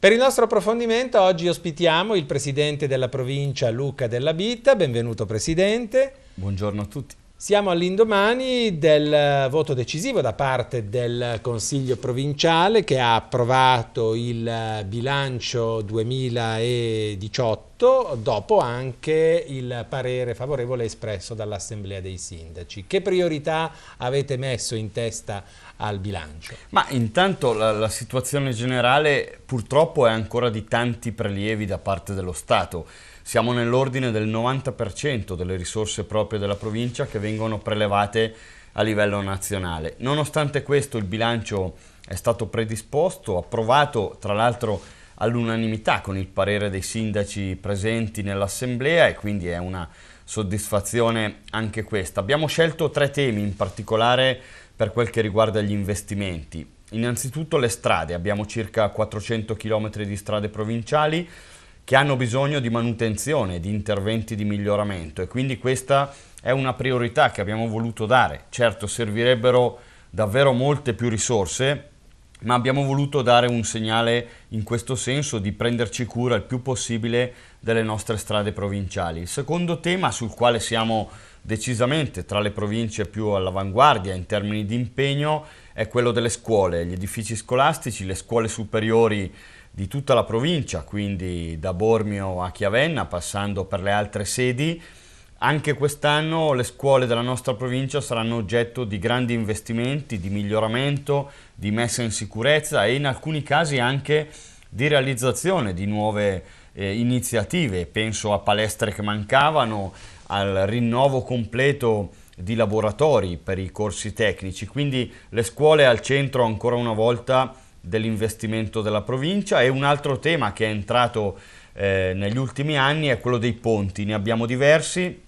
Per il nostro approfondimento oggi ospitiamo il presidente della provincia Luca Della Bitta, benvenuto presidente. Buongiorno a tutti. Siamo all'indomani del voto decisivo da parte del Consiglio provinciale che ha approvato il bilancio 2018 detto, dopo anche il parere favorevole espresso dall'Assemblea dei Sindaci. Che priorità avete messo in testa al bilancio? Ma intanto la, la situazione generale purtroppo è ancora di tanti prelievi da parte dello Stato siamo nell'ordine del 90% delle risorse proprie della provincia che vengono prelevate a livello nazionale. Nonostante questo il bilancio è stato predisposto, approvato tra l'altro all'unanimità con il parere dei sindaci presenti nell'assemblea e quindi è una soddisfazione anche questa. Abbiamo scelto tre temi in particolare per quel che riguarda gli investimenti. Innanzitutto le strade, abbiamo circa 400 km di strade provinciali che hanno bisogno di manutenzione, di interventi di miglioramento e quindi questa è una priorità che abbiamo voluto dare. Certo servirebbero davvero molte più risorse ma abbiamo voluto dare un segnale in questo senso di prenderci cura il più possibile delle nostre strade provinciali. Il secondo tema sul quale siamo decisamente tra le province più all'avanguardia in termini di impegno è quello delle scuole, gli edifici scolastici, le scuole superiori di tutta la provincia, quindi da Bormio a Chiavenna, passando per le altre sedi, anche quest'anno le scuole della nostra provincia saranno oggetto di grandi investimenti, di miglioramento, di messa in sicurezza e in alcuni casi anche di realizzazione di nuove eh, iniziative. Penso a palestre che mancavano, al rinnovo completo di laboratori per i corsi tecnici. Quindi le scuole al centro ancora una volta dell'investimento della provincia e un altro tema che è entrato eh, negli ultimi anni è quello dei ponti. Ne abbiamo diversi,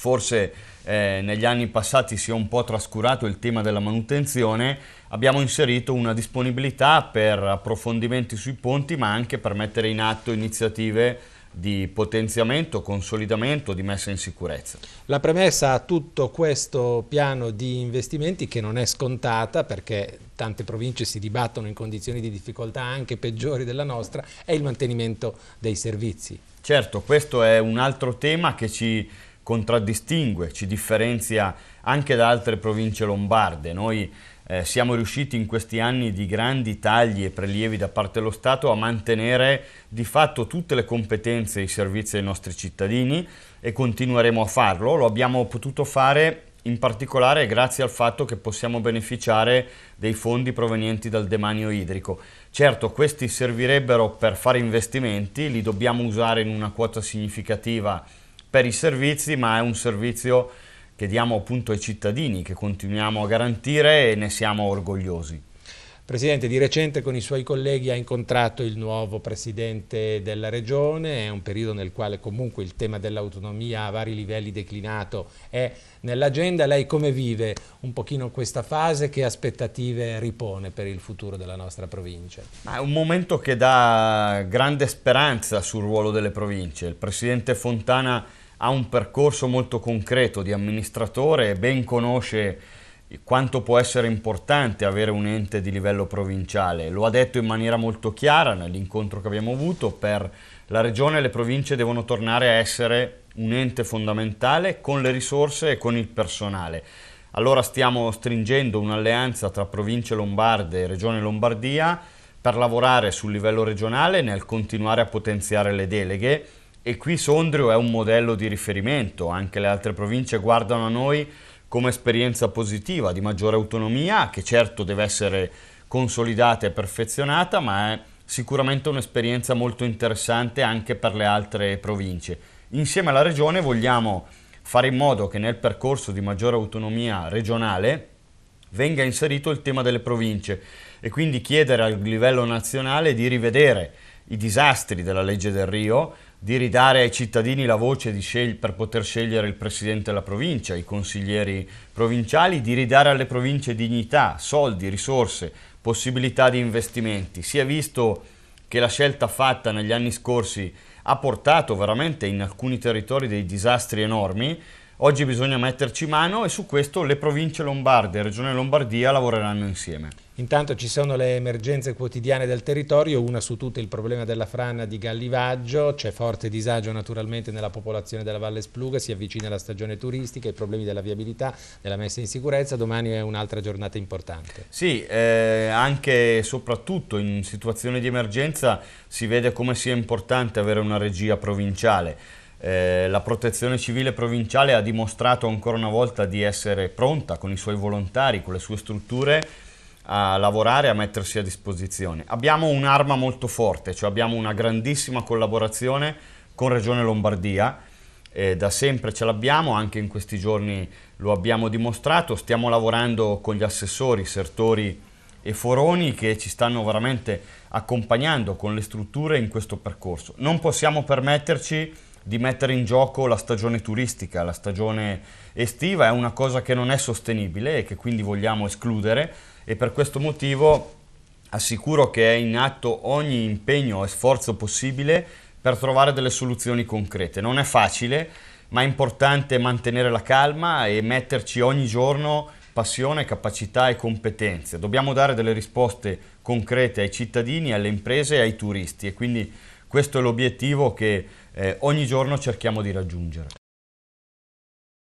forse eh, negli anni passati si è un po' trascurato il tema della manutenzione, abbiamo inserito una disponibilità per approfondimenti sui ponti, ma anche per mettere in atto iniziative di potenziamento, consolidamento, di messa in sicurezza. La premessa a tutto questo piano di investimenti che non è scontata perché tante province si dibattono in condizioni di difficoltà anche peggiori della nostra è il mantenimento dei servizi. Certo, questo è un altro tema che ci contraddistingue, ci differenzia anche da altre province lombarde. Noi eh, siamo riusciti in questi anni di grandi tagli e prelievi da parte dello Stato a mantenere di fatto tutte le competenze e i servizi ai nostri cittadini e continueremo a farlo. Lo abbiamo potuto fare in particolare grazie al fatto che possiamo beneficiare dei fondi provenienti dal demanio idrico. Certo, questi servirebbero per fare investimenti, li dobbiamo usare in una quota significativa per i servizi, ma è un servizio che diamo appunto ai cittadini, che continuiamo a garantire e ne siamo orgogliosi. Presidente, di recente con i suoi colleghi ha incontrato il nuovo Presidente della Regione, è un periodo nel quale comunque il tema dell'autonomia a vari livelli declinato è nell'agenda. Lei come vive un pochino questa fase? Che aspettative ripone per il futuro della nostra provincia? Ma è un momento che dà grande speranza sul ruolo delle province. Il Presidente Fontana ha un percorso molto concreto di amministratore e ben conosce quanto può essere importante avere un ente di livello provinciale. Lo ha detto in maniera molto chiara nell'incontro che abbiamo avuto, per la regione le province devono tornare a essere un ente fondamentale con le risorse e con il personale. Allora stiamo stringendo un'alleanza tra province lombarde e regione Lombardia per lavorare sul livello regionale nel continuare a potenziare le deleghe e qui Sondrio è un modello di riferimento, anche le altre province guardano a noi come esperienza positiva di maggiore autonomia, che certo deve essere consolidata e perfezionata, ma è sicuramente un'esperienza molto interessante anche per le altre province. Insieme alla regione vogliamo fare in modo che nel percorso di maggiore autonomia regionale venga inserito il tema delle province e quindi chiedere al livello nazionale di rivedere i disastri della legge del Rio, di ridare ai cittadini la voce per poter scegliere il presidente della provincia, i consiglieri provinciali, di ridare alle province dignità, soldi, risorse, possibilità di investimenti. Si è visto che la scelta fatta negli anni scorsi ha portato veramente in alcuni territori dei disastri enormi, Oggi bisogna metterci mano e su questo le province lombarde e Regione Lombardia lavoreranno insieme. Intanto ci sono le emergenze quotidiane del territorio, una su tutte il problema della frana di Gallivaggio, c'è forte disagio naturalmente nella popolazione della Valle Spluga, si avvicina la stagione turistica, i problemi della viabilità, della messa in sicurezza, domani è un'altra giornata importante. Sì, eh, anche e soprattutto in situazioni di emergenza si vede come sia importante avere una regia provinciale eh, la protezione civile provinciale ha dimostrato ancora una volta di essere pronta con i suoi volontari, con le sue strutture a lavorare, a mettersi a disposizione. Abbiamo un'arma molto forte, cioè abbiamo una grandissima collaborazione con Regione Lombardia, eh, da sempre ce l'abbiamo, anche in questi giorni lo abbiamo dimostrato, stiamo lavorando con gli assessori Sertori e Foroni che ci stanno veramente accompagnando con le strutture in questo percorso. Non possiamo permetterci di mettere in gioco la stagione turistica, la stagione estiva, è una cosa che non è sostenibile e che quindi vogliamo escludere e per questo motivo assicuro che è in atto ogni impegno e sforzo possibile per trovare delle soluzioni concrete. Non è facile, ma è importante mantenere la calma e metterci ogni giorno passione, capacità e competenze. Dobbiamo dare delle risposte concrete ai cittadini, alle imprese e ai turisti e quindi questo è l'obiettivo che eh, ogni giorno cerchiamo di raggiungere.